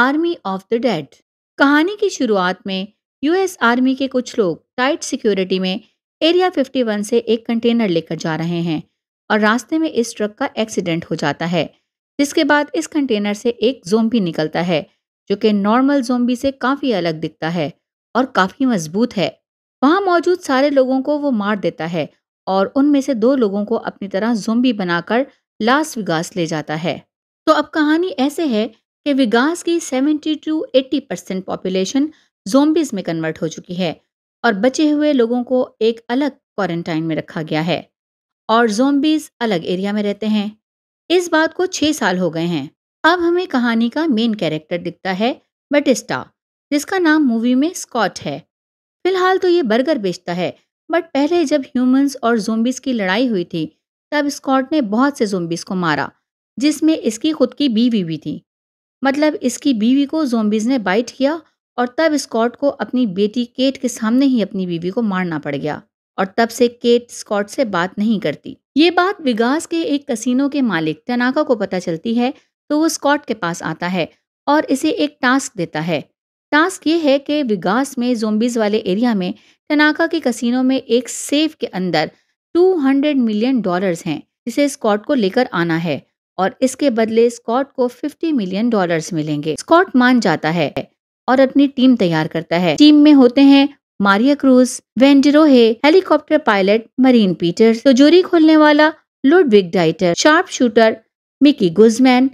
army of the dead कहानी की शुरुआत में यूएस आर्मी के कुछ लोग टाइट सिक्योरिटी में एरिया 51 से एक कंटेनर लेकर जा रहे हैं और रास्ते में इस ट्रक का एक्सीडेंट हो जाता है जिसके बाद इस कंटेनर से एक जोम्बी निकलता है जो कि नॉर्मल जोम्बी से काफ़ी अलग दिखता है और काफ़ी मजबूत है वहाँ मौजूद सारे लोगों को वो मार देता है और उनमें से दो लोगों को अपनी तरह जोम्बी बनाकर लास्ट विगास ले जाता है तो अब कहानी ऐसे है कि विगास की 70 टू 80 परसेंट पॉपुलेशन जोम्बिस में कन्वर्ट हो चुकी है और बचे हुए लोगों को एक अलग क्वारंटाइन में रखा गया है और जोम्बिस अलग एरिया में रहते हैं इस बात को छह साल हो गए हैं अब हमें कहानी का मेन कैरेक्टर दिखता है बटिस्टा जिसका नाम मूवी में स्कॉट है फिलहाल तो ये बर्गर बेचता है बट पहले जब ह्यूमंस और जोम्बिस की लड़ाई हुई थी तब स्कॉट ने बहुत से जोम्बिस को मारा जिसमें इसकी खुद की बीवी भी थी मतलब इसकी बीवी को जोम्बिज ने बाइट किया और तब स्कॉट को अपनी बेटी केट के सामने ही अपनी बीवी को मारना पड़ गया और तब से केट स्कॉट से बात नहीं करती ये बात विगास के एक कसिनो के मालिक तनाका को पता चलती है तो वो स्कॉट के पास आता है और इसे एक टास्क देता है टास्क ये है कि विगास में जोम्बिज वाले एरिया में टनाका के कसिनो में एक सेफ के अंदर 200 मिलियन डॉलर्स हैं जिसे स्कॉट को लेकर आना है और इसके बदले स्कॉट को 50 मिलियन डॉलर्स मिलेंगे स्कॉट मान जाता है और अपनी टीम तैयार करता है टीम में होते हैं Maria Cruz Vanderohe helicopter pilot Marianne Peter तिजोरी खोलने वाला Ludwig Dieter sharp shooter Mikey Guzman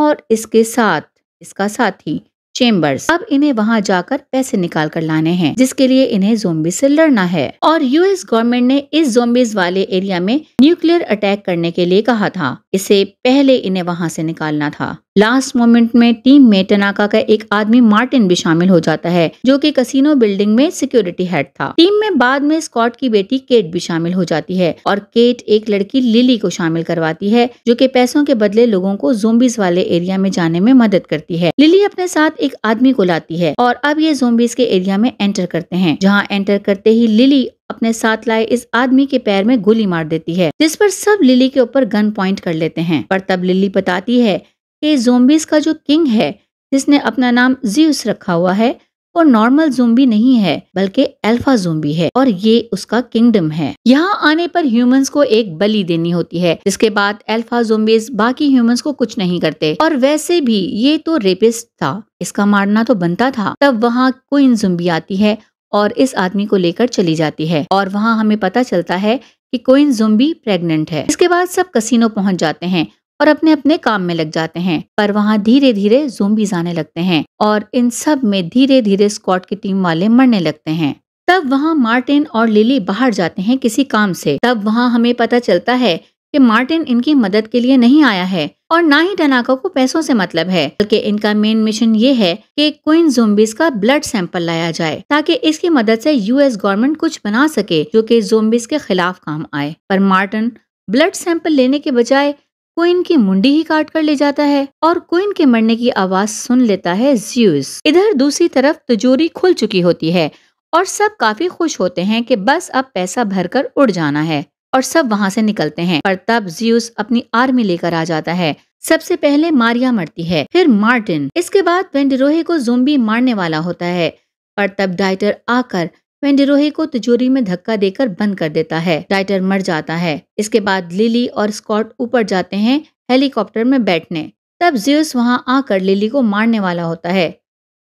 और इसके साथ इसका साथी चेम्बर्स अब इन्हें वहाँ जाकर पैसे निकाल कर लाने हैं जिसके लिए इन्हें जोम्बी से लड़ना है और यूएस गवर्नमेंट ने इस जोम्बिस वाले एरिया में न्यूक्लियर अटैक करने के लिए कहा था इसे पहले इन्हें वहाँ से निकालना था लास्ट मोमेंट में टीम में टनाका का एक आदमी मार्टिन भी शामिल हो जाता है जो कि कसिनो बिल्डिंग में सिक्योरिटी हेड था टीम में बाद में स्कॉट की बेटी केट भी शामिल हो जाती है और केट एक लड़की लिली को शामिल करवाती है जो कि पैसों के बदले लोगों को जोम्बिस वाले एरिया में जाने में मदद करती है लिली अपने साथ एक आदमी को लाती है और अब ये जोम्बिस के एरिया में एंटर करते हैं जहाँ एंटर करते ही लिली अपने साथ लाए इस आदमी के पैर में गोली मार देती है जिस पर सब लिली के ऊपर गन पॉइंट कर लेते हैं पर तब लिली बताती है कि जोम्बिस का जो किंग है जिसने अपना नाम जीवस रखा हुआ है वो नॉर्मल जोम्बी नहीं है बल्कि एल्फा जोम्बी है और ये उसका किंगडम है यहाँ आने पर ह्यूमंस को एक बलि देनी होती है जिसके बाद एल्फा जोम्बिस बाकी ह्यूमंस को कुछ नहीं करते और वैसे भी ये तो रेपिस्ट था इसका मारना तो बनता था तब वहाँ क्वीन जुम्बी आती है और इस आदमी को लेकर चली जाती है और वहाँ हमें पता चलता है कि कोइन जुम्बी प्रेग्नेंट है इसके बाद सब कसिनो पहुंच जाते हैं और अपने अपने काम में लग जाते हैं पर वहाँ धीरे धीरे जोम्बीज आने लगते हैं और इन सब में धीरे धीरे स्कॉट की टीम वाले मरने लगते हैं तब वहाँ मार्टिन और लिली बाहर जाते हैं किसी काम से तब वहाँ हमें पता चलता है कि मार्टिन इनकी मदद के लिए नहीं आया है और ना ही टनाका को पैसों से मतलब है बल्कि इनका मेन मिशन ये है कि क्वीन जोम्बिस का ब्लड सैंपल लाया जाए ताकि इसकी मदद से यूएस गवर्नमेंट कुछ बना सके जो कि जोम्बिस के खिलाफ काम आए पर मार्टिन ब्लड सैंपल लेने के बजाय क्वीन की मुंडी ही काट कर ले जाता है और क्वीन के मरने की आवाज सुन लेता है ज्यूस इधर दूसरी तरफ तिजोरी खुल चुकी होती है और सब काफी खुश होते हैं कि बस अब पैसा भरकर उड़ जाना है और सब वहाँ से निकलते हैं पर तब ज्यूस अपनी आर्मी लेकर आ जाता है सबसे पहले मारिया मरती है फिर मार्टिन इसके बाद वेंडरोहे को जोम्बी मारने वाला होता है पर तब डाइटर आकर वेंडेरोहे को तिजोरी में धक्का देकर बंद कर देता है टाइटर मर जाता है इसके बाद लिली और स्कॉट ऊपर जाते हैं हेलीकॉप्टर में बैठने तब जियस वहां आकर लिली को मारने वाला होता है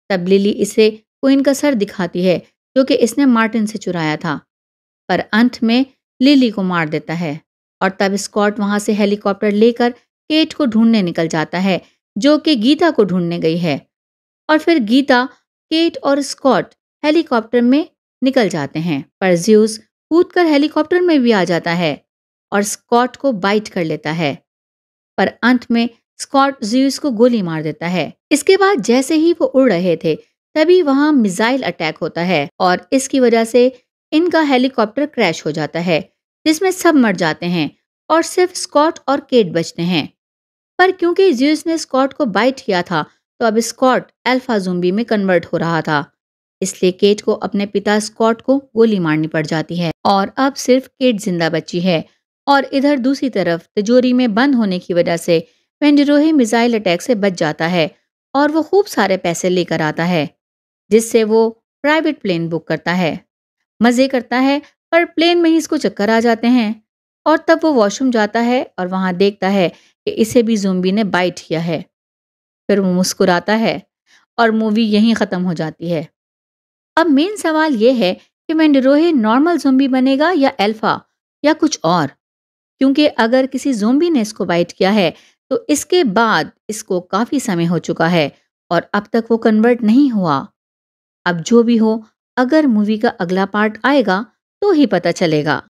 तब लिली इसे क्वीन का सर दिखाती है जो कि इसने मार्टिन से चुराया था पर अंत में लिली को मार देता है और तब स्कॉट वहां से हेलीकॉप्टर लेकर केट को ढूंढने निकल जाता है जो कि गीता को ढूंढने गई है और फिर गीता केट और स्कॉट हेलीकॉप्टर में निकल जाते हैं पर ज्यूस कूद कर हेलीकॉप्टर में भी आ जाता है और स्कॉट को बाइट कर लेता है पर अंत में स्कॉट ज्यूस को गोली मार देता है इसके बाद जैसे ही वो उड़ रहे थे तभी वहां मिसाइल अटैक होता है और इसकी वजह से इनका हेलीकॉप्टर क्रैश हो जाता है जिसमें सब मर जाते हैं और सिर्फ स्कॉट और केट बचते हैं पर क्योंकि ज्यूस ने स्कॉट को बाइट किया था तो अब स्कॉट अल्फा जुम्बी में कन्वर्ट हो रहा था इसलिए केट को अपने पिता स्कॉट को गोली मारनी पड़ जाती है और अब सिर्फ केट जिंदा बची है और इधर दूसरी तरफ तिजोरी में बंद होने की वजह से पेंडरोही मिसाइल अटैक से बच जाता है और वो खूब सारे पैसे लेकर आता है जिससे वो प्राइवेट प्लेन बुक करता है मज़े करता है पर प्लेन में ही इसको चक्कर आ जाते हैं और तब वो वॉशरूम जाता है और वहाँ देखता है कि इसे भी जुम्बी ने बाइट किया है फिर वो मुस्कुराता है और मूवी यहीं ख़त्म हो जाती है अब मेन सवाल यह है कि मैंडरोहे नॉर्मल जोम्बी बनेगा या एल्फा या कुछ और क्योंकि अगर किसी जोम्बी ने इसको बाइट किया है तो इसके बाद इसको काफ़ी समय हो चुका है और अब तक वो कन्वर्ट नहीं हुआ अब जो भी हो अगर मूवी का अगला पार्ट आएगा तो ही पता चलेगा